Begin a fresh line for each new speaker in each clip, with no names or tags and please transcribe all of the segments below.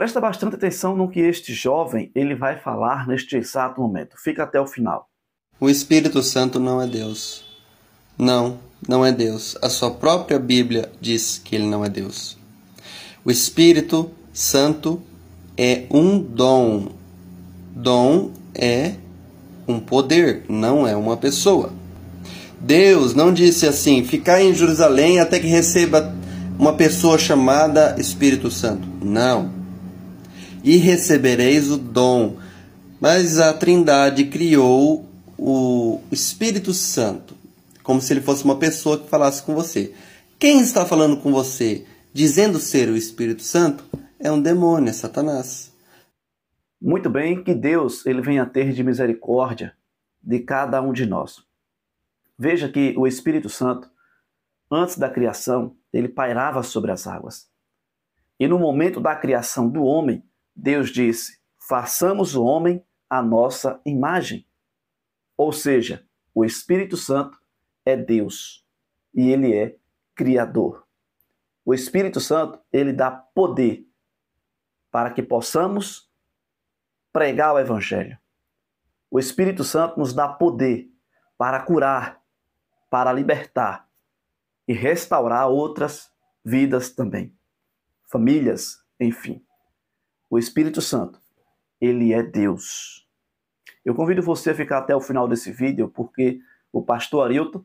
Presta bastante atenção no que este jovem ele vai falar neste exato momento. Fica até o final. O Espírito Santo não é Deus. Não, não é Deus. A sua própria Bíblia diz que ele não é Deus. O Espírito Santo é um dom. Dom é um poder, não é uma pessoa. Deus não disse assim: ficar em Jerusalém até que receba uma pessoa chamada Espírito Santo. Não e recebereis o dom. Mas a Trindade criou o Espírito Santo, como se ele fosse uma pessoa que falasse com você. Quem está falando com você, dizendo ser o Espírito Santo, é um demônio, é Satanás. Muito bem, que Deus ele venha ter de misericórdia de cada um de nós. Veja que o Espírito Santo, antes da criação, ele pairava sobre as águas. E no momento da criação do homem, Deus disse: façamos o homem a nossa imagem. Ou seja, o Espírito Santo é Deus e ele é criador. O Espírito Santo, ele dá poder para que possamos pregar o evangelho. O Espírito Santo nos dá poder para curar, para libertar e restaurar outras vidas também. Famílias, enfim. O Espírito Santo, ele é Deus. Eu convido você a ficar até o final desse vídeo, porque o pastor Arilton,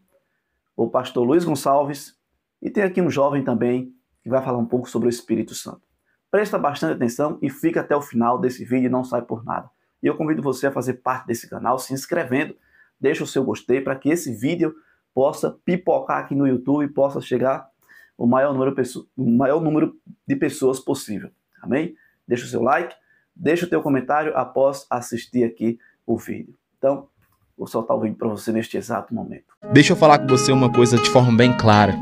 o pastor Luiz Gonçalves e tem aqui um jovem também que vai falar um pouco sobre o Espírito Santo. Presta bastante atenção e fica até o final desse vídeo, não sai por nada. E eu convido você a fazer parte desse canal se inscrevendo, deixa o seu gostei para que esse vídeo possa pipocar aqui no YouTube e possa chegar o maior número, maior número de pessoas possível. Amém? deixa o seu like, deixa o teu comentário após assistir aqui o vídeo. Então, vou soltar o vídeo para você neste exato momento. Deixa eu falar com você uma coisa de forma bem clara.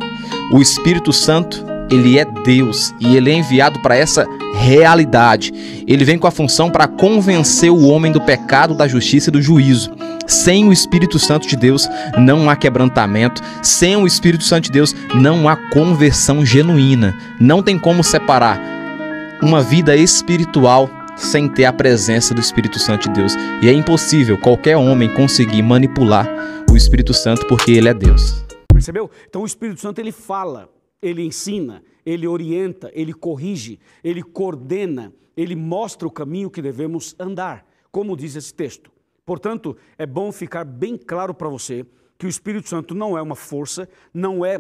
O Espírito Santo, ele é Deus e ele é enviado para essa realidade. Ele vem com a função para convencer o homem do pecado, da justiça e do juízo. Sem o Espírito Santo de Deus não há quebrantamento, sem o Espírito Santo de Deus não há conversão genuína. Não tem como separar uma vida espiritual sem ter a presença do Espírito Santo de Deus. E é impossível qualquer homem conseguir manipular o Espírito Santo porque ele é Deus.
Percebeu? Então o Espírito Santo ele fala, ele ensina, ele orienta, ele corrige, ele coordena, ele mostra o caminho que devemos andar, como diz esse texto. Portanto, é bom ficar bem claro para você que o Espírito Santo não é uma força, não é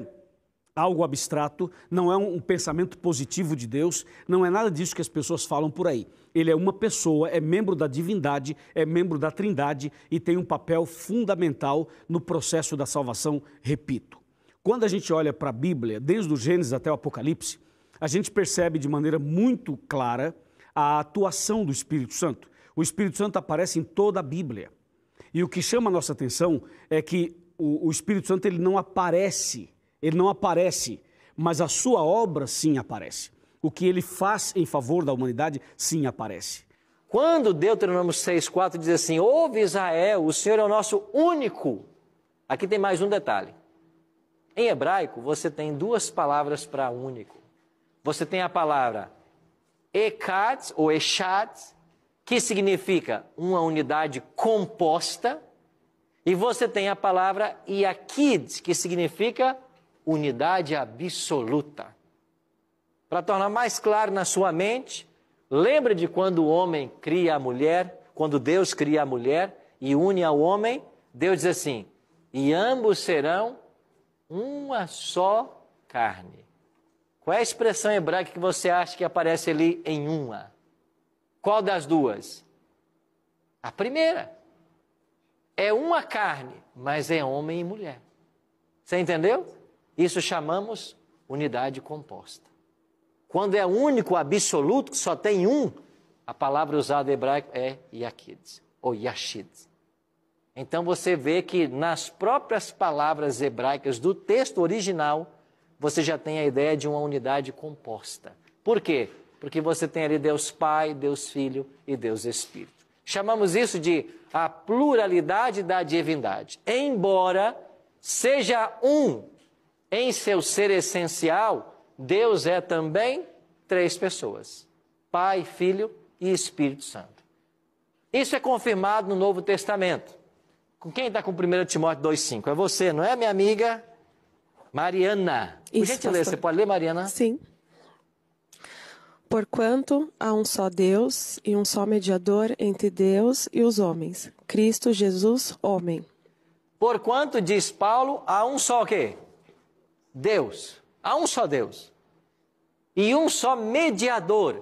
algo abstrato, não é um pensamento positivo de Deus, não é nada disso que as pessoas falam por aí. Ele é uma pessoa, é membro da divindade, é membro da trindade e tem um papel fundamental no processo da salvação, repito. Quando a gente olha para a Bíblia, desde o Gênesis até o Apocalipse, a gente percebe de maneira muito clara a atuação do Espírito Santo. O Espírito Santo aparece em toda a Bíblia. E o que chama a nossa atenção é que o, Espírito Santo ele não aparece ele não aparece, mas a sua obra sim aparece. O que ele faz em favor da
humanidade sim aparece. Quando Deuteronômio 6,4 diz assim: Ouve Israel, o Senhor é o nosso único. Aqui tem mais um detalhe. Em hebraico, você tem duas palavras para único. Você tem a palavra ekat ou echat, que significa uma unidade composta, e você tem a palavra Yakid, que significa unidade absoluta. Para tornar mais claro na sua mente, lembra de quando o homem cria a mulher, quando Deus cria a mulher e une ao homem, Deus diz assim: e ambos serão uma só carne. Qual é a expressão hebraica que você acha que aparece ali em uma? Qual das duas? A primeira. É uma carne, mas é homem e mulher. Você entendeu? Isso chamamos unidade composta. Quando é único, absoluto, que só tem um, a palavra usada em hebraico é yakid, ou yashid. Então você vê que nas próprias palavras hebraicas do texto original, você já tem a ideia de uma unidade composta. Por quê? Porque você tem ali Deus Pai, Deus Filho e Deus Espírito. Chamamos isso de a pluralidade da divindade. Embora seja um em seu ser essencial, Deus é também três pessoas: Pai, Filho e Espírito Santo. Isso é confirmado no Novo Testamento. Com quem está com 1 Timóteo 2,5? É você, não é, minha amiga? Mariana. Isso, Por gentileza, você pode ler, Mariana? Sim.
Porquanto há um só Deus e um só mediador entre Deus e os homens, Cristo Jesus,
homem. Porquanto, diz Paulo, há um só o quê? Deus. Há um só Deus. E um só mediador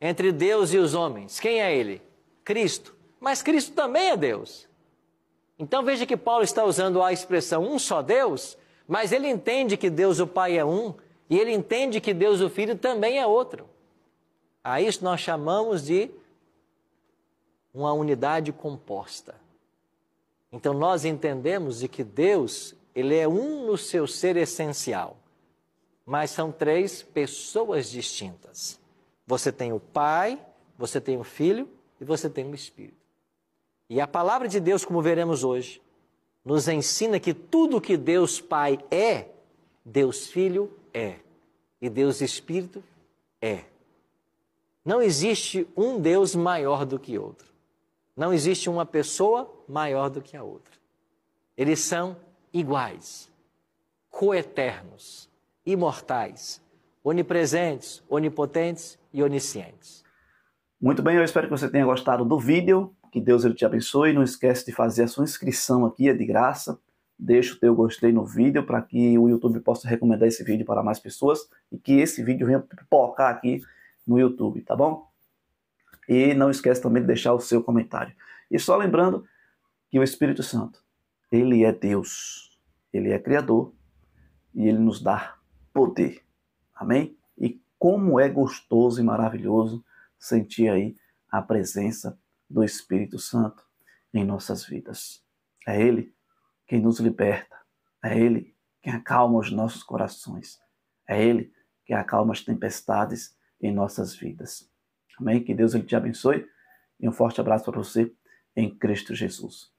entre Deus e os homens. Quem é ele? Cristo. Mas Cristo também é Deus. Então veja que Paulo está usando a expressão um só Deus, mas ele entende que Deus o Pai é um e ele entende que Deus o Filho também é outro. A isso nós chamamos de uma unidade composta. Então nós entendemos de que Deus ele é um no seu ser essencial, mas são três pessoas distintas. Você tem o Pai, você tem o Filho e você tem o Espírito. E a palavra de Deus, como veremos hoje, nos ensina que tudo que Deus Pai é, Deus Filho é. E Deus Espírito é. Não existe um Deus maior do que outro. Não existe uma pessoa maior do que a outra. Eles são iguais, coeternos, imortais, onipresentes, onipotentes e oniscientes.
Muito bem, eu espero que você tenha gostado do vídeo. Que Deus ele te abençoe. Não esquece de fazer a sua inscrição aqui, é de graça. Deixa o teu gostei no vídeo para que o YouTube possa recomendar esse vídeo para mais pessoas e que esse vídeo venha pipocar aqui no YouTube, tá bom? E não esquece também de deixar o seu comentário. E só lembrando que o Espírito Santo ele é Deus, Ele é Criador e Ele nos dá poder. Amém? E como é gostoso e maravilhoso sentir aí a presença do Espírito Santo em nossas vidas. É Ele quem nos liberta, é Ele quem acalma os nossos corações, é Ele quem acalma as tempestades em nossas vidas. Amém? Que Deus ele te abençoe e um forte abraço para você em Cristo Jesus.